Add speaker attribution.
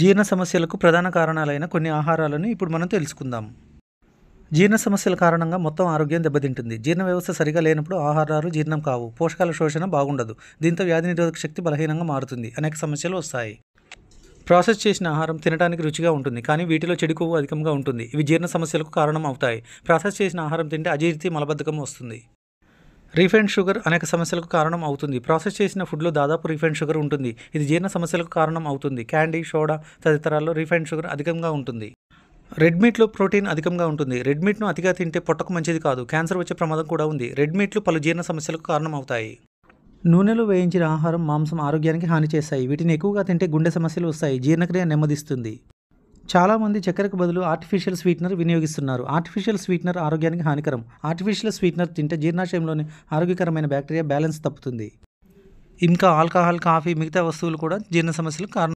Speaker 1: జీర్ణ సమస్యలకు ప్రధాన కారణాలైన కొన్ని ఆహారాలను ఇప్పుడు మనం తెలుసుకుందాం జీర్ణ సమస్యల కారణంగా మొత్తం ఆరోగ్యం దెబ్బతింటుంది జీర్ణ వ్యవస్థ సరిగా లేనప్పుడు ఆహారాలు జీర్ణం కావు పోషకాల శోషణ బాగుండదు దీంతో వ్యాధి నిరోధక శక్తి బలహీనంగా మారుతుంది అనేక సమస్యలు వస్తాయి ప్రాసెస్ చేసిన ఆహారం తినడానికి రుచిగా ఉంటుంది కానీ వీటిలో చెడు కొవ్వు అధికంగా ఉంటుంది ఇవి జీర్ణ సమస్యలకు కారణం అవుతాయి ప్రాసెస్ చేసిన ఆహారం తింటే అజీర్తి మలబద్ధకం వస్తుంది రీఫైండ్ షుగర్ అనేక సమస్యలకు కారణం అవుతుంది ప్రాసెస్ చేసిన ఫుడ్లో దాదాపు రీఫైండ్ షుగర్ ఉంటుంది ఇది జీర్ణ సమస్యలకు కారణం అవుతుంది క్యాండీ సోడా తదితరాల్లో రీఫైండ్ షుగర్ అధికంగా ఉంటుంది రెడ్ మీట్లో ప్రోటీన్ అధికంగా ఉంటుంది రెడ్ మీట్ను అతిగా తింటే పొట్టకు మంచిది కాదు క్యాన్సర్ వచ్చే ప్రమాదం కూడా ఉంది రెడ్ మీట్లు పలు జీర్ణ సమస్యలకు కారణం అవుతాయి నూనెలో వేయించిన ఆహారం మాంసం ఆరోగ్యానికి హాని చేస్తాయి వీటిని ఎక్కువగా తింటే గుండె సమస్యలు వస్తాయి జీర్ణక్రియ నెమ్మదిస్తుంది చాలామంది చక్కెరకు బదులు ఆర్టిఫిషియల్ స్వీట్నర్ వినియోగిస్తున్నారు ఆర్టిఫిషియల్ స్వీట్నర్ ఆరోగ్యానికి హానికరం ఆర్టిఫిషియల్ స్వీట్నర్ తింటే జీర్ణాశయంలోని ఆరోగ్యకరమైన బ్యాక్టీరియా బ్యాలెన్స్ తప్పుతుంది ఇంకా ఆల్కహాల్ కాఫీ మిగతా వస్తువులు కూడా జీర్ణ సమస్యలు కారణం